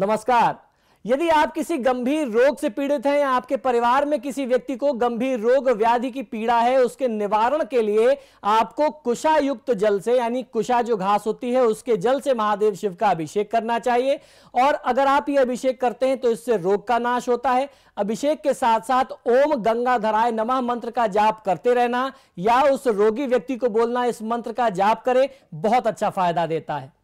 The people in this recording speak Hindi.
नमस्कार यदि आप किसी गंभीर रोग से पीड़ित हैं या आपके परिवार में किसी व्यक्ति को गंभीर रोग व्याधि की पीड़ा है उसके निवारण के लिए आपको कुशा युक्त जल से यानी कुशा जो घास होती है उसके जल से महादेव शिव का अभिषेक करना चाहिए और अगर आप ये अभिषेक करते हैं तो इससे रोग का नाश होता है अभिषेक के साथ साथ ओम गंगाधराय नमः मंत्र का जाप करते रहना या उस रोगी व्यक्ति को बोलना इस मंत्र का जाप करे बहुत अच्छा फायदा देता है